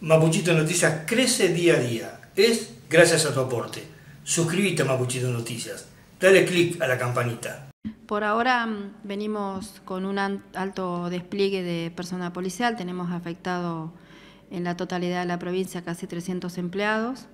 Mapuchito Noticias crece día a día. Es gracias a tu aporte. Suscríbete a Mapuchito Noticias. Dale click a la campanita. Por ahora mm, venimos con un alto despliegue de personal policial. Tenemos afectado en la totalidad de la provincia casi 300 empleados.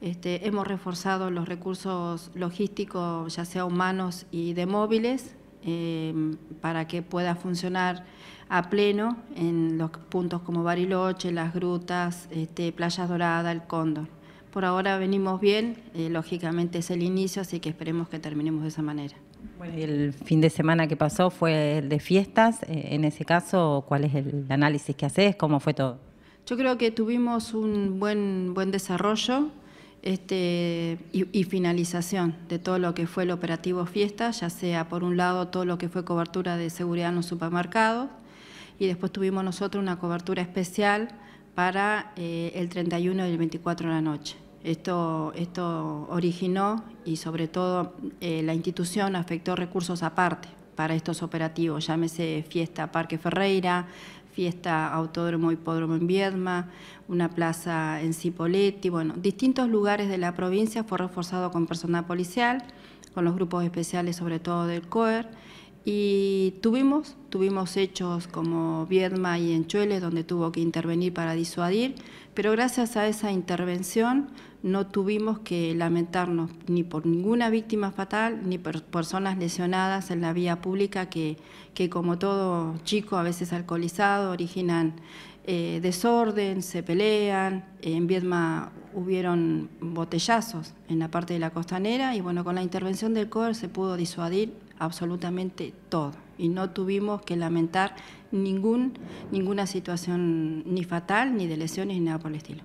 Este, hemos reforzado los recursos logísticos, ya sea humanos y de móviles, Em, para que pueda funcionar a pleno en los puntos como Bariloche, Las Grutas, este, Playas Doradas, El Cóndor. Por ahora venimos bien, eh, lógicamente es el inicio, así que esperemos que terminemos de esa manera. Bueno, y el fin de semana que pasó fue el de fiestas. Eh, en ese caso, ¿cuál es el análisis que haces? ¿Cómo fue todo? Yo creo que tuvimos un buen, buen desarrollo este, y, finalización de todo lo que fue el operativo fiesta, ya sea por un lado todo lo que fue cobertura de seguridad en los supermercados y después tuvimos nosotros una cobertura especial para eh, el 31 y el 24 de la noche. Esto, esto originó y sobre todo eh, la institución afectó recursos aparte para estos operativos, llámese fiesta Parque Ferreira, fiesta Autódromo Hipódromo en Viedma, una plaza en Cipoletti, bueno, distintos lugares de la provincia fue reforzado con personal policial, con los grupos especiales sobre todo del COER, y tuvimos, tuvimos hechos como Viedma y Enchueles, donde tuvo que intervenir para disuadir, pero gracias a esa intervención no tuvimos que lamentarnos ni por ninguna víctima fatal, ni por personas lesionadas en la vía pública, que, como todo chico, a veces alcoholizado, originan eh, desorden, se pelean. En Viedma hubieron botellazos en la parte de la costanera y bueno, con la intervención del COER se pudo disuadir absolutamente todo y no tuvimos que lamentar ningún, ninguna situación ni fatal, ni de lesiones, ni nada por el estilo.